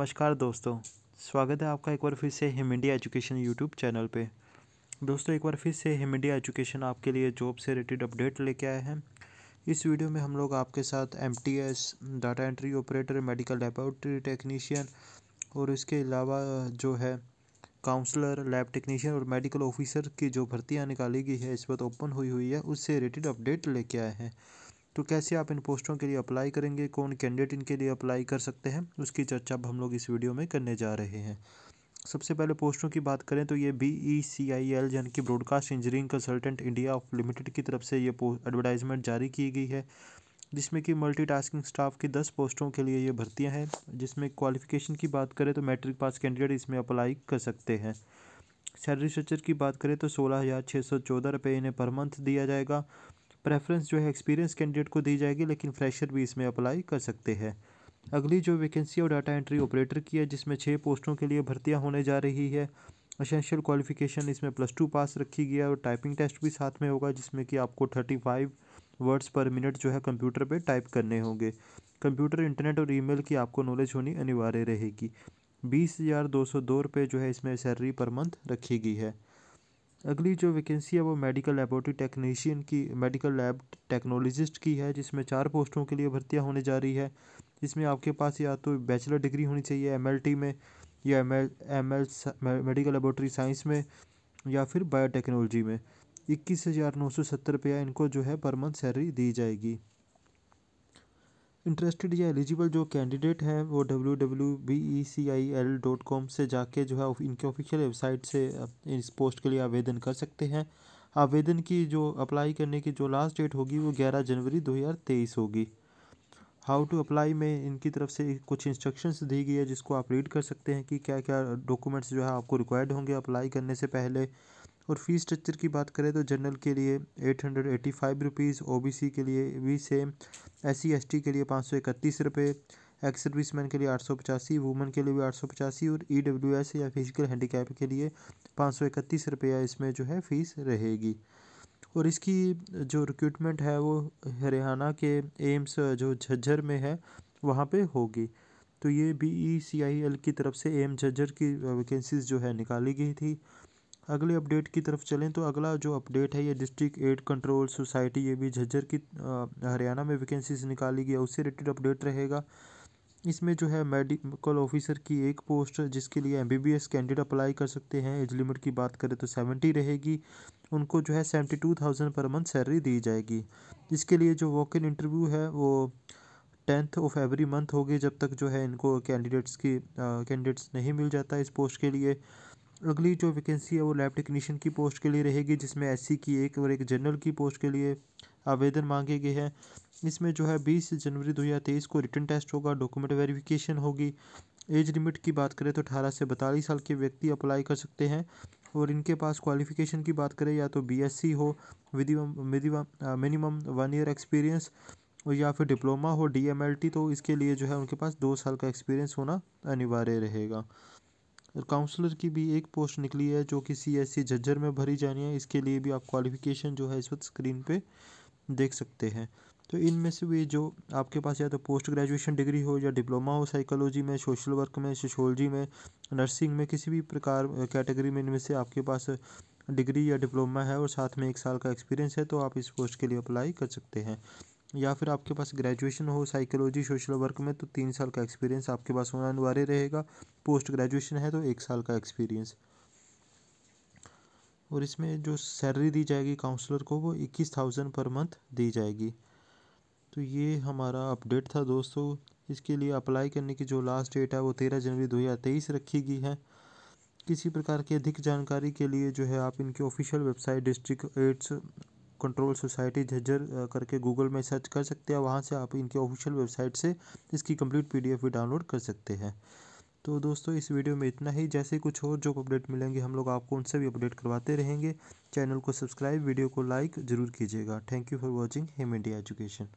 नमस्कार दोस्तों स्वागत है आपका एक बार फिर से हिम इंडिया एजुकेशन यूट्यूब चैनल पे दोस्तों एक बार फिर से हिम इंडिया एजुकेशन आपके लिए जॉब से रिलेटेड अपडेट लेके आए हैं इस वीडियो में हम लोग आपके साथ M data entry operator medical laboratory technician और इसके अलावा जो है काउंसलर लैब टेक्नीशियन और मेडिकल ऑफिसर की जो भर्तियाँ निकाली गई है इस वक्त ओपन हुई हुई है उससे रिलेटेड अपडेट लेके आए हैं तो कैसे आप इन पोस्टों के लिए अप्लाई करेंगे कौन कैंडिडेट इनके लिए अप्लाई कर सकते हैं उसकी चर्चा अब हम लोग इस वीडियो में करने जा रहे हैं सबसे पहले पोस्टों की बात करें तो ये B E C I L यानी कि broadcast engineering consultant India of limited की तरफ से ये एडवर्टाइजमेंट जारी की गई है जिसमें कि मल्टीटास्किंग स्टाफ की दस पोस्टों के लिए ये भर्तियां हैं जिसमें क्वालिफिकेशन की बात करें तो मैट्रिक पास कैंडिडेट इसमें अप्लाई कर सकते हैं सैलरी स्ट्रक्चर की बात करें तो सोलह हज़ार छः सौ चौदह रुपये इन्हें पर मंथ दिया जाएगा प्रेफरेंस जो है एक्सपीरियंस कैंडिडेट को दी जाएगी लेकिन फ्रेशर भी इसमें अप्लाई कर सकते हैं अगली जो वैकेंसी और डाटा एंट्री ऑपरेटर की है जिसमें छः पोस्टों के लिए भर्तियाँ होने जा रही है असेंशियल क्वालिफिकेशन इसमें प्लस टू पास रखी गई है और टाइपिंग टेस्ट भी साथ में होगा जिसमें कि आपको thirty five words per minute जो है कंप्यूटर पे टाइप करने होंगे कंप्यूटर इंटरनेट और ईमेल की आपको नॉलेज होनी अनिवार्य रहेगी बीस हज़ार दो सौ दो रुपये जो है इसमें सैलरी पर मंथ रखी गई है अगली जो वैकेंसी है वो मेडिकल लेबोरेटरी टेक्नीशियन की मेडिकल लैब टेक्नोलॉजिस्ट की है जिसमें चार पोस्टों के लिए भर्तियाँ होने जा रही है इसमें आपके पास या तो बैचलर डिग्री होनी चाहिए एम में या M L M L medical laboratory science में या फिर बायोटेक्नोलॉजी में इक्कीस हज़ार नौ सौ सत्तर रुपया इनको जो है पर मंथ सैलरी दी जाएगी इंटरेस्टेड या एलिजिबल जो कैंडिडेट हैं वो W W B E C I L dot com से जाके जो है इनके ऑफिशियल वेबसाइट से इस पोस्ट के लिए आवेदन कर सकते हैं आवेदन की जो अप्लाई करने की जो लास्ट डेट होगी वो ग्यारह जनवरी दो हज़ार तेईस होगी हाउ टू अप्लाई में इनकी तरफ से कुछ इंस्ट्रक्शंस दी गई है जिसको आप रीड कर सकते हैं कि क्या क्या डॉक्यूमेंट्स जो है आपको रिक्वायर्ड होंगे अप्लाई करने से पहले और फीस स्ट्रक्चर की बात करें तो जनरल के लिए eight hundred eighty five rupees O B C के लिए भी same S C S T के लिए पाँच सौ इकतीस रुपये एक्स सर्विस मैन के लिए आठ सौ पचासी वूमेन के लिए भी आठ सौ पचासी और ई डब्ल्यू एस या फिजिकल हैंडीकैप के लिए पाँच सौ इकतीस रुपया इसमें जो है फ़ीस रहेगी और इसकी जो रिक्रूटमेंट है वो हरियाणा के एम्स जो झज्जर में है वहाँ पे होगी तो ये B E C I L की तरफ से एम झज्जर की वैकेंसीज़ जो है निकाली गई थी अगले अपडेट की तरफ चलें तो अगला जो अपडेट है ये डिस्ट्रिक्ट एड कंट्रोल सोसाइटी ये भी झज्जर की हरियाणा में वैकेंसीज निकाली गई उससे रिलेटेड अपडेट रहेगा इसमें जो है मेडिकल ऑफिसर की एक पोस्ट जिसके लिए एम कैंडिडेट अप्लाई कर सकते हैं एज लिमिट की बात करें तो सेवेंटी रहेगी उनको जो है seventy two thousand per month salary दी जाएगी इसके लिए जो वॉक इन इंटरव्यू है वो टेंथ ऑफ एवरी मंथ होगी जब तक जो है इनको कैंडिडेट्स की कैंडिडेट्स नहीं मिल जाता इस पोस्ट के लिए अगली जो वैकेंसी है वो लैब टेक्नीशियन की पोस्ट के लिए रहेगी जिसमें एस की एक और एक जनरल की पोस्ट के लिए आवेदन मांगे गए हैं इसमें जो है बीस जनवरी तेईस को रिटर्न टेस्ट होगा डॉक्यूमेंट वेरिफिकेशन होगी एज लिमिट की बात करें तो अठारह से बतालीस साल के व्यक्ति अप्लाई कर सकते हैं और इनके पास क्वालिफिकेशन की बात करें या तो बीएससी हो मिनिमम वन ईयर एक्सपीरियंस और या फिर डिप्लोमा हो डीएमएलटी तो इसके लिए जो है उनके पास दो साल का एक्सपीरियंस होना अनिवार्य रहेगा काउंसलर की भी एक पोस्ट निकली है जो कि सी एस सी झज्जर में भरी जानी है इसके लिए भी आप क्वालिफिकेशन जो है इस वक्त स्क्रीन पे देख सकते हैं तो इनमें से भी जो आपके पास या तो पोस्ट ग्रेजुएशन डिग्री हो या डिप्लोमा हो साइकोलॉजी में सोशल वर्क में सोशोलॉजी में नर्सिंग में किसी भी प्रकार कैटेगरी में इनमें से आपके पास डिग्री या डिप्लोमा है और साथ में एक साल का एक्सपीरियंस है तो आप इस पोस्ट के लिए अप्लाई कर सकते हैं या फिर आपके पास ग्रेजुएशन हो साइकोलॉजी सोशल वर्क में तो तीन साल का एक्सपीरियंस आपके पास होना अनिवार्य रहेगा पोस्ट ग्रेजुएशन है तो एक साल का एक्सपीरियंस और इसमें जो सैलरी दी जाएगी काउंसलर को वो इक्कीस थाउजेंड पर मंथ दी जाएगी तो ये हमारा अपडेट था दोस्तों इसके लिए अप्लाई करने की जो लास्ट डेट है वो तेरह जनवरी दो हज़ार तेईस रखी गई है किसी प्रकार की अधिक जानकारी के लिए जो है आप इनकी official website district AIDS control society Jhajjar करके गूगल में सर्च कर सकते हैं वहाँ से आप इनके ऑफिशियल वेबसाइट से इसकी कंप्लीट पीडीएफ भी डाउनलोड कर सकते हैं तो दोस्तों इस वीडियो में इतना ही जैसे कुछ और जो अपडेट मिलेंगे हम लोग आपको उनसे भी अपडेट करवाते रहेंगे चैनल को सब्सक्राइब वीडियो को लाइक ज़रूर कीजिएगा थैंक यू फॉर वॉचिंग हेम इंडिया एजुकेशन